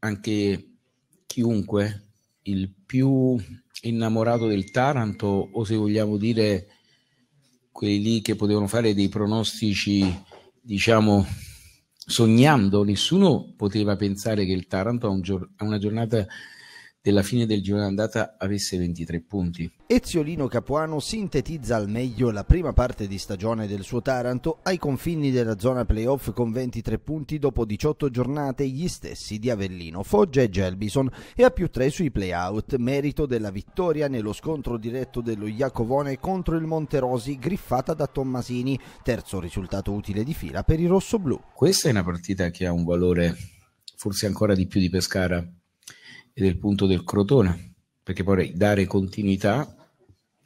anche chiunque, il più innamorato del Taranto o se vogliamo dire quelli lì che potevano fare dei pronostici, diciamo, sognando, nessuno poteva pensare che il Taranto a, un gior- a una giornata della fine del giro andata avesse 23 punti. Eziolino Capuano sintetizza al meglio la prima parte di stagione del suo Taranto ai confini della zona playoff con 23 punti dopo 18 giornate gli stessi di Avellino, Foggia e Gelbison e a più 3 sui playout, merito della vittoria nello scontro diretto dello Iacovone contro il Monterosi griffata da Tommasini, terzo risultato utile di fila per i rossoblù. Questa è una partita che ha un valore forse ancora di più di Pescara ed è punto del Crotone, perché poi dare continuità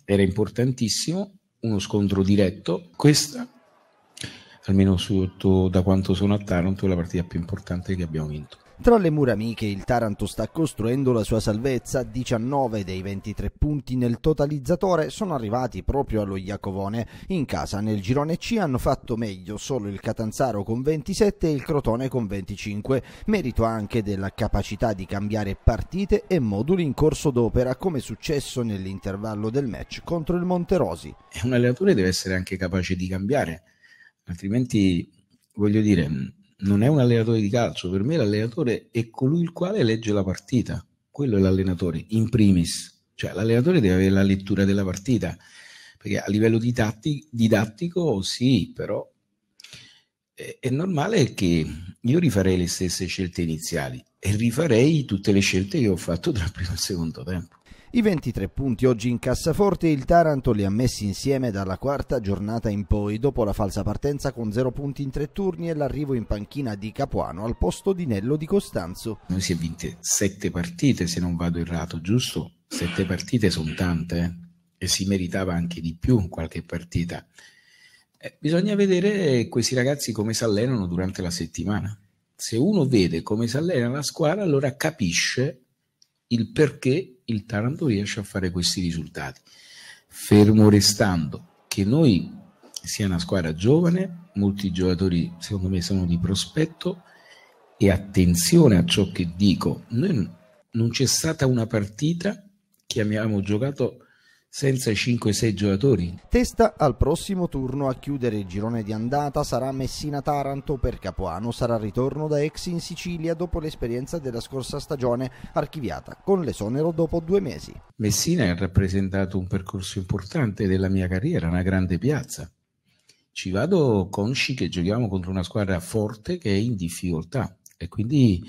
era importantissimo, uno scontro diretto, questa almeno sotto, da quanto sono a Taranto è la partita più importante che abbiamo vinto. Tra le mura amiche il Taranto sta costruendo la sua salvezza, 19 dei 23 punti nel totalizzatore sono arrivati proprio allo Iacovone. In casa nel girone C hanno fatto meglio solo il Catanzaro con 27 e il Crotone con 25, merito anche della capacità di cambiare partite e moduli in corso d'opera come è successo nell'intervallo del match contro il Monterosi. Un allenatore deve essere anche capace di cambiare, altrimenti voglio dire non è un allenatore di calcio, per me l'allenatore è colui il quale legge la partita, quello è l'allenatore in primis, cioè l'allenatore deve avere la lettura della partita, perché a livello didatti- didattico sì, però è, eh, è normale che io rifarei le stesse scelte iniziali e rifarei tutte le scelte che ho fatto tra il primo e il secondo tempo. I 23 punti oggi in cassaforte il Taranto li ha messi insieme dalla quarta giornata in poi, dopo la falsa partenza con 0 punti in tre turni e l'arrivo in panchina di Capuano al posto di Nello di Costanzo. Noi si è vinte 7 partite, se non vado errato, giusto? 7 partite sono tante eh? e si meritava anche di più in qualche partita. Eh, bisogna vedere questi ragazzi come si allenano durante la settimana. Se uno vede come si allena la squadra, allora capisce il perché il Taranto riesce a fare questi risultati. Fermo restando che noi sia una squadra giovane, molti giocatori secondo me sono di prospetto e attenzione a ciò che dico, noi non c'è stata una partita che abbiamo giocato senza 5-6 giocatori. Testa al prossimo turno a chiudere il girone di andata sarà Messina-Taranto, per Capuano, sarà ritorno da ex in Sicilia dopo l'esperienza della scorsa stagione archiviata con l'esonero dopo due mesi. Messina ha rappresentato un percorso importante della mia carriera, una grande piazza. Ci vado consci che giochiamo contro una squadra forte che è in difficoltà e quindi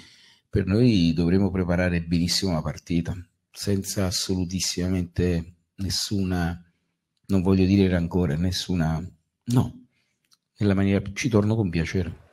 per noi dovremo preparare benissimo la partita, senza assolutissimamente nessuna, non voglio dire rancore, nessuna, no, nella maniera, ci torno con piacere.